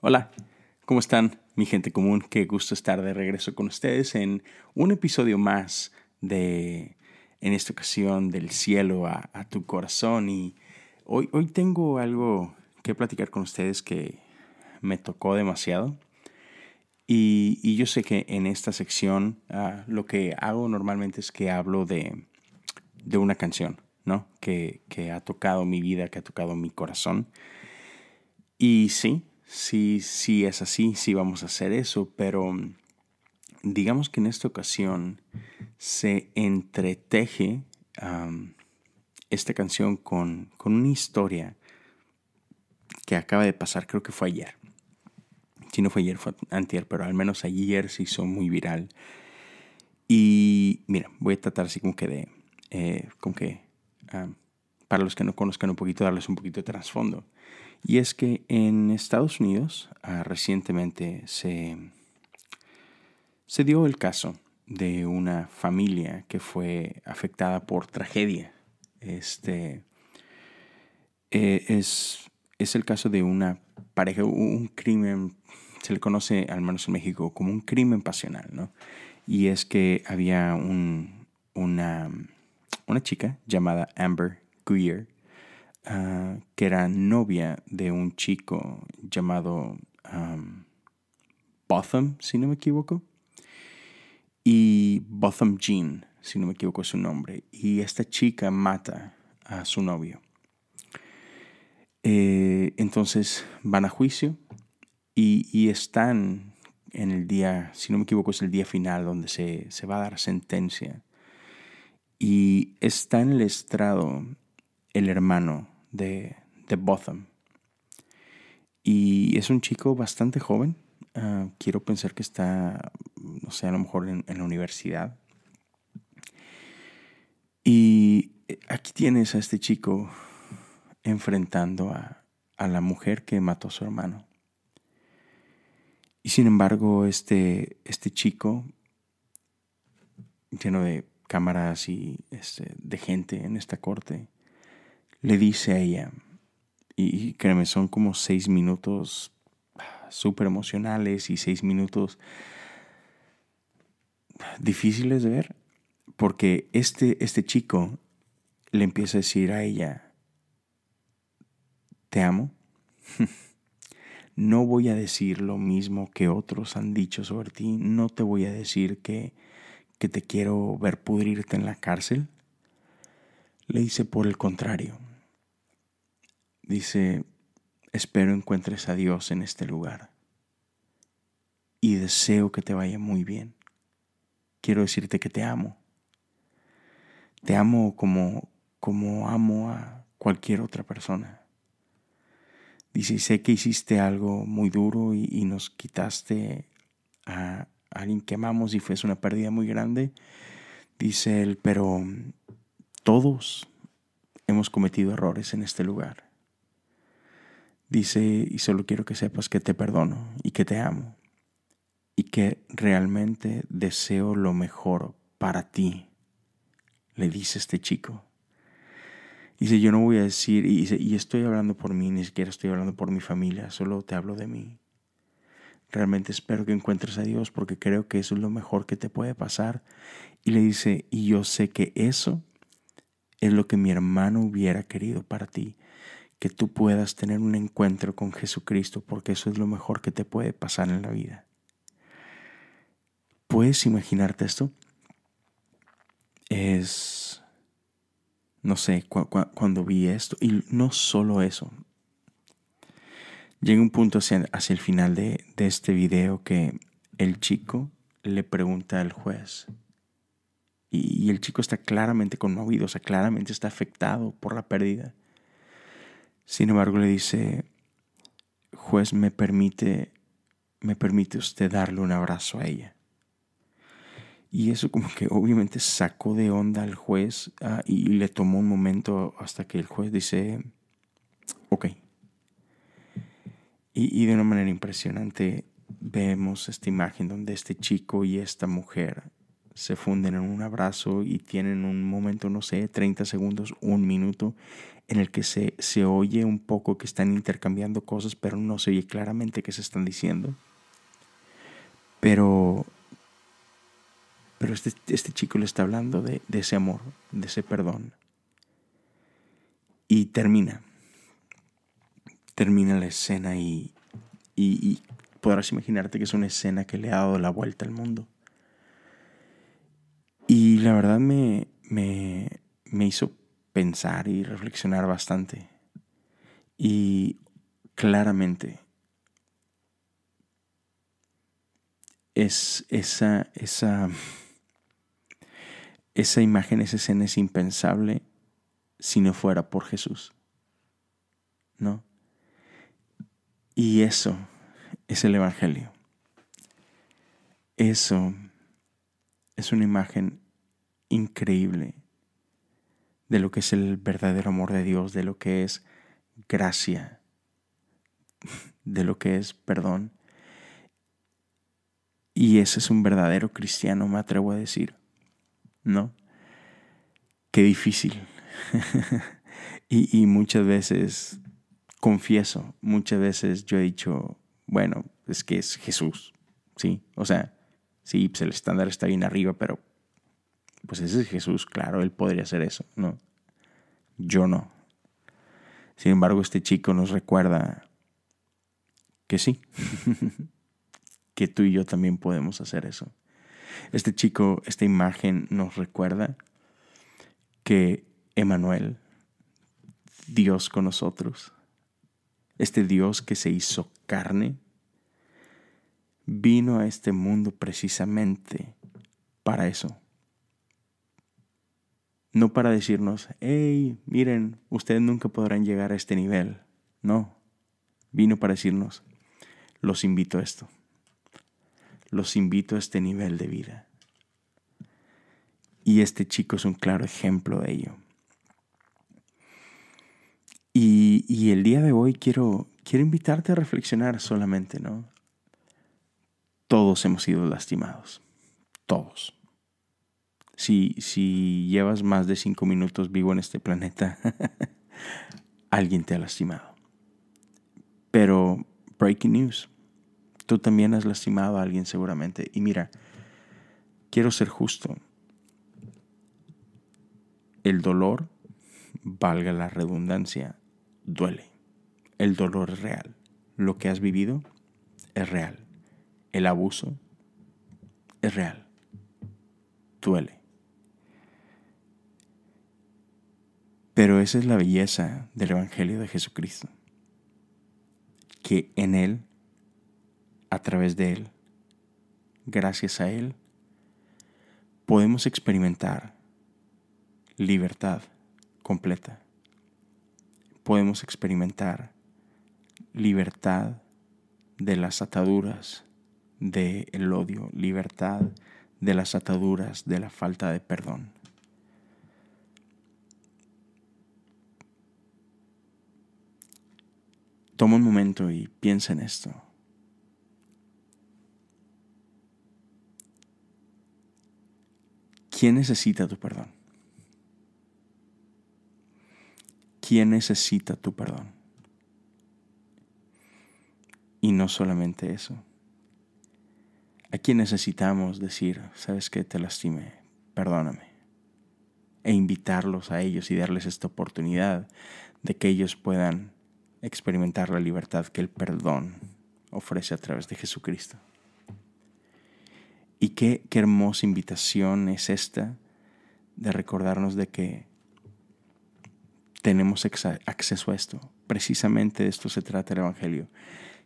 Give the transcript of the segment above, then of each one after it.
Hola, ¿cómo están mi gente común? Qué gusto estar de regreso con ustedes en un episodio más de en esta ocasión del cielo a, tu corazón. Y hoy, hoy tengo algo que platicar con ustedes que me tocó demasiado. Y, y yo sé que en esta sección ah, lo que hago normalmente es que hablo de, una canción, ¿no? Que, que ha tocado mi vida, que ha tocado mi corazón. Y sí, sí, sí es así, sí vamos a hacer eso, pero digamos que en esta ocasión se entreteje esta canción con, una historia que acaba de pasar, creo que fue ayer. Si no fue ayer, fue antier, pero al menos ayer se hizo muy viral. Y mira, voy a tratar así como que de, eh, que, para los que no conozcan un poquito, darles un poquito de trasfondo. Y es que en Estados Unidos ah, recientemente se, se dio el caso de una familia que fue afectada por tragedia. Este eh, es, es el caso de una pareja, un crimen, se le conoce al menos en México como un crimen pasional, ¿no? Y es que había una, una chica llamada Amber Greer, ah, que era novia de un chico llamado Botham, si no me equivoco. Botham Jean, si no me equivoco es su nombre, y esta chica mata a su novio. Eh, entonces van a juicio y, están en el día, si no me equivoco es el día final donde se, va a dar sentencia. Y está en el estrado el hermano de, de Botham. Y es un chico bastante joven, Ah, quiero pensar que está, no sé, a lo mejor en, la universidad. Y eh, aquí tienes a este chico enfrentando a, la mujer que mató a su hermano. Y sin embargo, este, este chico, lleno de cámaras y este, de gente en esta corte, le dice a ella, y créeme, son como seis minutos súper emocionales y seis minutos difíciles de ver. Porque este, este chico le empieza a decir a ella, te amo. no voy a decir lo mismo que otros han dicho sobre ti. No te voy a decir que, que te quiero ver pudrirte en la cárcel. Le dice por el contrario. Dice, Espero encuentres a Dios en este lugar. Y deseo que te vaya muy bien. Quiero decirte que te amo. Te amo como, como amo a cualquier otra persona. Dice, sé que hiciste algo muy duro y, nos quitaste a, a alguien que amamos y fue una pérdida muy grande. Dice él, pero todos hemos cometido errores en este lugar. Dice, y solo quiero que sepas que te perdono y que te amo y que realmente deseo lo mejor para ti, le dice este chico. Dice, yo no voy a decir, y, dice, y estoy hablando por mí, ni siquiera estoy hablando por mi familia, solo te hablo de mí. Realmente espero que encuentres a Dios porque creo que eso es lo mejor que te puede pasar. Y le dice, y yo sé que eso es lo que mi hermano hubiera querido para ti que tú puedas tener un encuentro con Jesucristo, porque eso es lo mejor que te puede pasar en la vida. ¿Puedes imaginarte esto? Es, no sé, cuando vi esto, y no solo eso, llega un punto hacia, el final de, de este video que el chico le pregunta al juez, y, el chico está claramente conmovido, o sea, claramente está afectado por la pérdida. Sin embargo, le dice, juez, me permite, me permite usted darle un abrazo a ella. Y eso como que obviamente sacó de onda al juez ah, y le tomó un momento hasta que el juez dice, ok. Y, y, de una manera impresionante vemos esta imagen donde este chico y esta mujer se funden en un abrazo y tienen un momento, no sé, 30 segundos, un minuto, en el que se, oye un poco que están intercambiando cosas, pero no se oye claramente qué se están diciendo. Pero, pero este, este chico le está hablando de, ese amor, de ese perdón. Y termina. Termina la escena y, y podrás imaginarte que es una escena que le ha dado la vuelta al mundo. Y la verdad me, hizo pensar y reflexionar bastante. Y claramente es esa, esa, esa imagen, esa escena es impensable si no fuera por Jesús. ¿No? Y eso es el Evangelio. Eso es una imagen increíble de lo que es el verdadero amor de Dios, de lo que es gracia, de lo que es perdón. Y ese es un verdadero cristiano, me atrevo a decir. ¿No? Qué difícil. y, muchas veces, confieso, muchas veces yo he dicho, bueno, es que es Jesús, ¿sí? O sea, sí, pues, el estándar está bien arriba, pero pues ese es Jesús, claro, él podría hacer eso, ¿no? Yo no. Sin embargo, este chico nos recuerda que sí, que tú y yo también podemos hacer eso. Este chico, esta imagen nos recuerda que Emanuel, Dios con nosotros, este Dios que se hizo carne, vino a este mundo precisamente para eso. No para decirnos, hey, miren, ustedes nunca podrán llegar a este nivel. No, vino para decirnos, los invito a esto. Los invito a este nivel de vida. Y este chico es un claro ejemplo de ello. Y, y el día de hoy quiero, quiero invitarte a reflexionar solamente, ¿no? Todos hemos sido lastimados. Todos. Si, si llevas más de cinco minutos vivo en este planeta, alguien te ha lastimado. Pero, breaking news, tú también has lastimado a alguien seguramente. Y mira, quiero ser justo. El dolor, valga la redundancia, duele. El dolor es real. Lo que has vivido es real. El abuso es real. Duele. Pero esa es la belleza del Evangelio de Jesucristo. Que en Él, a través de Él, gracias a Él, podemos experimentar libertad completa. Podemos experimentar libertad de las ataduras de el odio, libertad de las ataduras, de la falta de perdón. Toma un momento y piensa en esto. ¿Quién necesita tu perdón? ¿Quién necesita tu perdón? Y no solamente eso quien necesitamos decir, sabes que te lastimé, perdóname, e invitarlos a ellos y darles esta oportunidad de que ellos puedan experimentar la libertad que el perdón ofrece a través de Jesucristo. Y qué, qué hermosa invitación es esta de recordarnos de que tenemos acceso a esto. Precisamente de esto se trata el Evangelio.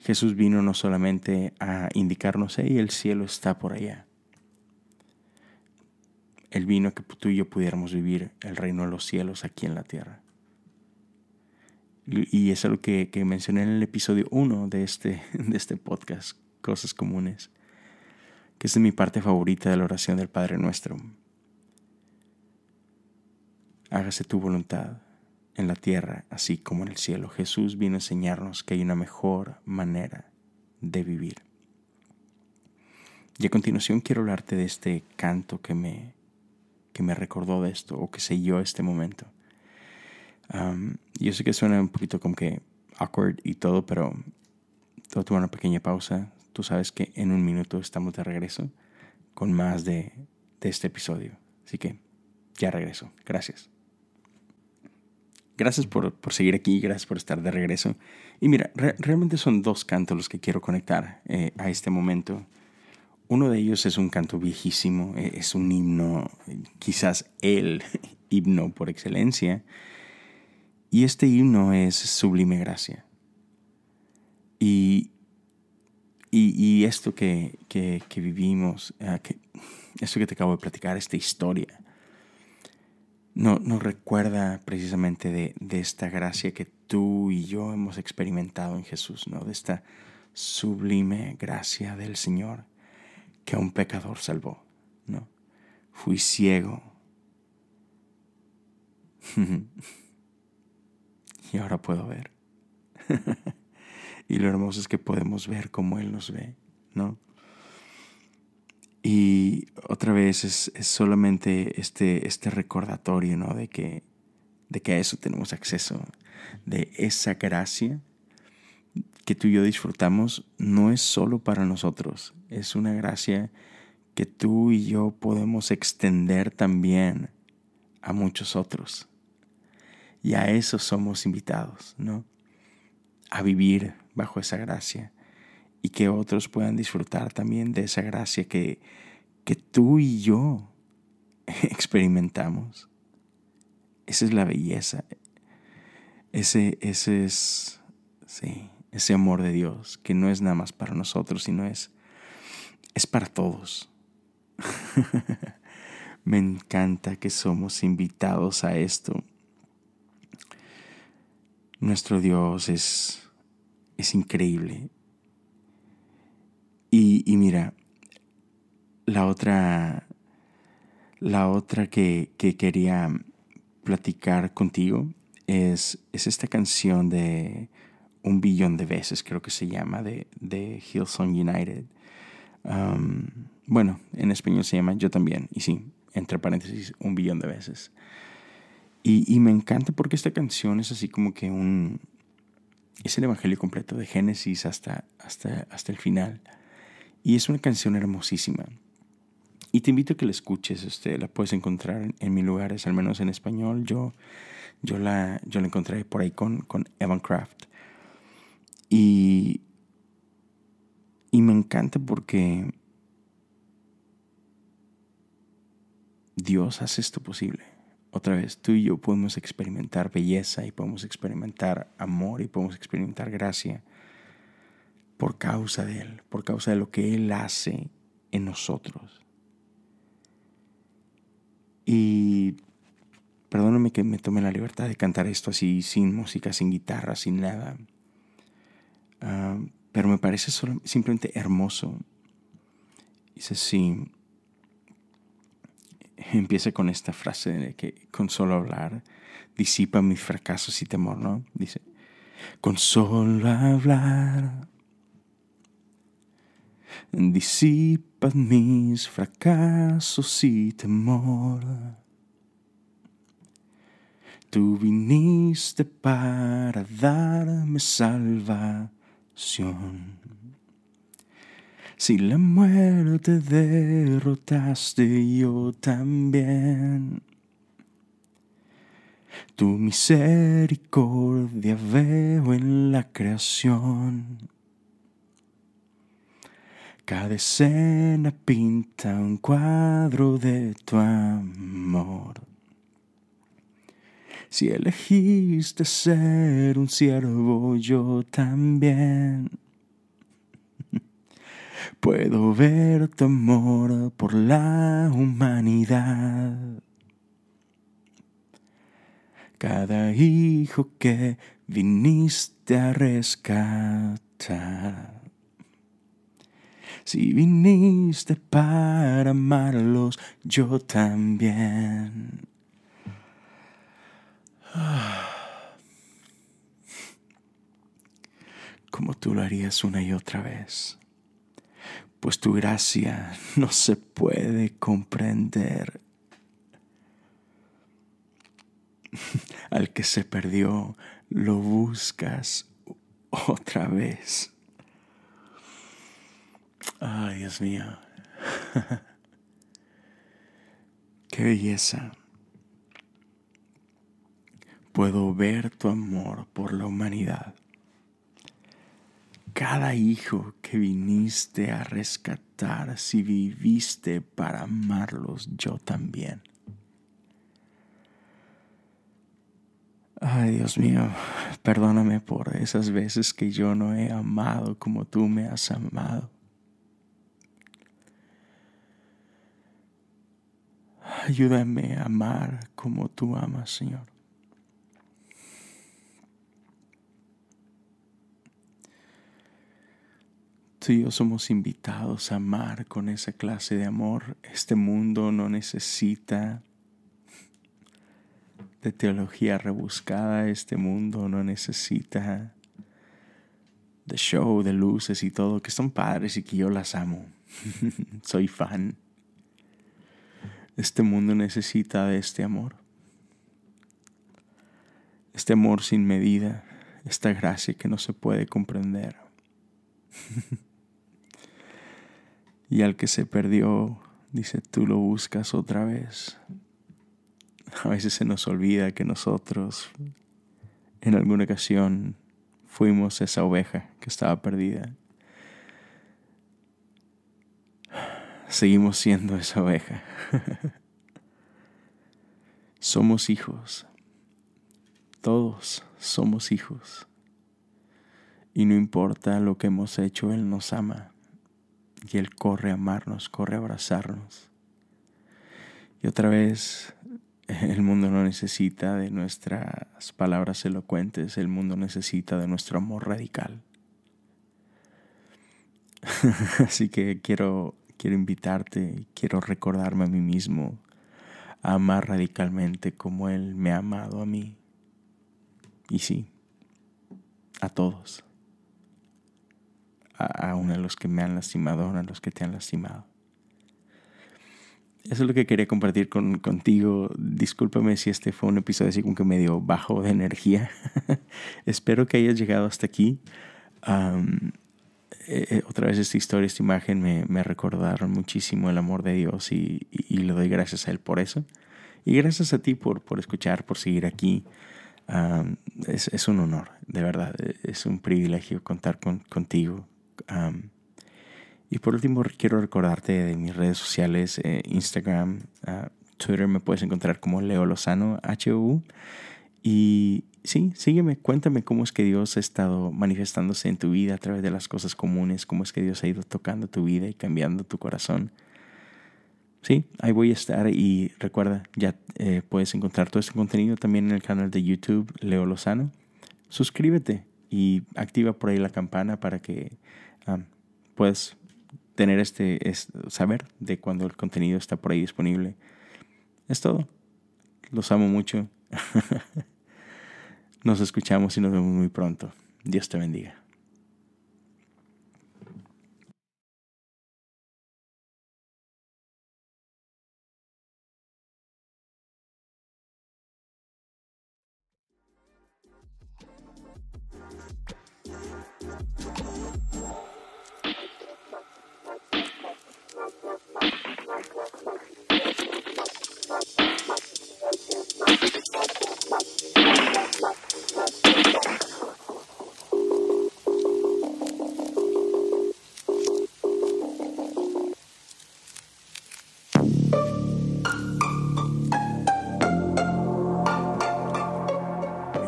Jesús vino no solamente a indicarnos, hey, el cielo está por allá. Él vino a que tú y yo pudiéramos vivir el reino de los cielos aquí en la tierra. Y es algo que, mencioné en el episodio 1 de este, de este podcast, Cosas Comunes, que es mi parte favorita de la oración del Padre Nuestro. Hágase tu voluntad en la tierra, así como en el cielo. Jesús vino a enseñarnos que hay una mejor manera de vivir. Y a continuación quiero hablarte de este canto que me, que me recordó de esto o que selló este momento. yo sé que suena un poquito como que awkward y todo, pero todo tomar una pequeña pausa. Tú sabes que en un minuto estamos de regreso con más de, de este episodio. Así que ya regreso. Gracias. Gracias por, por, seguir aquí, gracias por estar de regreso. Y mira, realmente son dos cantos los que quiero conectar eh, a este momento. Uno de ellos es un canto viejísimo, eh, es un himno, eh, quizás el himno por excelencia. Y este himno es Sublime Gracia. Y, y, esto que, que, que vivimos, ah, que, esto que te acabo de platicar, esta historia, no, nos recuerda precisamente de, de, esta gracia que tú y yo hemos experimentado en Jesús, ¿no? De esta sublime gracia del Señor que a un pecador salvó, ¿no? Fui ciego. y ahora puedo ver. y lo hermoso es que podemos ver como Él nos ve, ¿no? Y otra vez es, solamente este, este recordatorio, ¿no? De que, de que a eso tenemos acceso, de esa gracia que tú y yo disfrutamos no es solo para nosotros, es una gracia que tú y yo podemos extender también a muchos otros. Y a eso somos invitados, ¿no? A vivir bajo esa gracia, y que otros puedan disfrutar también de esa gracia que, que tú y yo experimentamos. Esa es la belleza. Ese, ese es, sí, ese amor de Dios, que no es nada más para nosotros, sino es, es para todos. Me encanta que somos invitados a esto. Nuestro Dios es, es increíble. Y, y mira, la otra, la otra que, quería platicar contigo es, es, esta canción de un billón de veces, creo que se llama, de, de Hillsong United. Um, bueno, en español se llama Yo también, y sí, entre paréntesis, un billón de veces. Y, me encanta porque esta canción es así como que un... Es el Evangelio completo de Génesis hasta, hasta, hasta el final. Y es una canción hermosísima. Y te invito a que la escuches, este, la puedes encontrar en, mi lugares, al menos en español. Yo, yo, la, yo la encontré por ahí con, con Evan Craft. Y, y me encanta porque Dios hace esto posible. Otra vez, tú y yo podemos experimentar belleza y podemos experimentar amor y podemos experimentar gracia por causa de Él, por causa de lo que Él hace en nosotros. Y perdóname que me tome la libertad de cantar esto así, sin música, sin guitarra, sin nada. Ah, pero me parece simplemente hermoso. Dice así, empieza con esta frase de que con solo hablar disipa mis fracasos y temor, ¿no? Dice, con solo hablar disipad mis fracasos y temor. Tú viniste para darme salvación. Si la muerte derrotaste, yo también. Tu misericordia veo en la creación cada escena pinta un cuadro de tu amor. Si elegiste ser un siervo, yo también. Puedo ver tu amor por la humanidad. Cada hijo que viniste a rescatar. Si viniste para amarlos, yo también. Como tú lo harías una y otra vez, pues tu gracia no se puede comprender. Al que se perdió, lo buscas otra vez. Ay, Dios mío. Qué belleza. Puedo ver tu amor por la humanidad. Cada hijo que viniste a rescatar, si viviste para amarlos, yo también. Ay, Dios mío, perdóname por esas veces que yo no he amado como tú me has amado. Ayúdame a amar como tú amas, Señor. Tú y yo somos invitados a amar con esa clase de amor. Este mundo no necesita de teología rebuscada. Este mundo no necesita de show, de luces y todo, que son padres y que yo las amo. Soy fan. Este mundo necesita de este amor. Este amor sin medida, esta gracia que no se puede comprender. y al que se perdió, dice, tú lo buscas otra vez. A veces se nos olvida que nosotros en alguna ocasión fuimos esa oveja que estaba perdida. seguimos siendo esa oveja. somos hijos. Todos somos hijos. Y no importa lo que hemos hecho, Él nos ama. Y Él corre a amarnos, corre a abrazarnos. Y otra vez, el mundo no necesita de nuestras palabras elocuentes, el mundo necesita de nuestro amor radical. Así que quiero quiero invitarte, quiero recordarme a mí mismo a amar radicalmente como Él me ha amado a mí. Y sí, a todos. A, aún a los que me han lastimado, aún a los que te han lastimado. Eso es lo que quería compartir con, contigo. Discúlpame si este fue un episodio así como que medio bajo de energía. Espero que hayas llegado hasta aquí. Eh, eh, otra vez esta historia, esta imagen me, me recordaron muchísimo el amor de Dios y, le doy gracias a Él por eso. Y gracias a ti por, por escuchar, por seguir aquí. es, es, un honor, de verdad, e, es un privilegio contar con, contigo. y por último, quiero recordarte de mis redes sociales, eh, Instagram, ah, Twitter, me puedes encontrar como Leo Lozano, HU. Y sí, sígueme, cuéntame cómo es que Dios ha estado manifestándose en tu vida a través de las cosas comunes, cómo es que Dios ha ido tocando tu vida y cambiando tu corazón. Sí, ahí voy a estar y recuerda, ya eh, puedes encontrar todo este contenido también en el canal de YouTube Leo Lozano. Suscríbete y activa por ahí la campana para que puedas tener este, saber de cuando el contenido está por ahí disponible. Es todo. Los amo mucho. Nos escuchamos y nos vemos muy pronto. Dios te bendiga.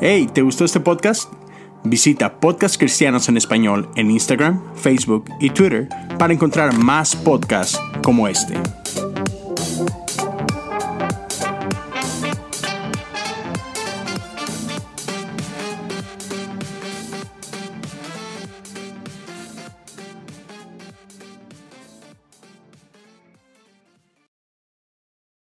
Hey, ¿te gustó este podcast? Visita Podcast Cristianos en Español en Instagram, Facebook y Twitter para encontrar más podcasts como este.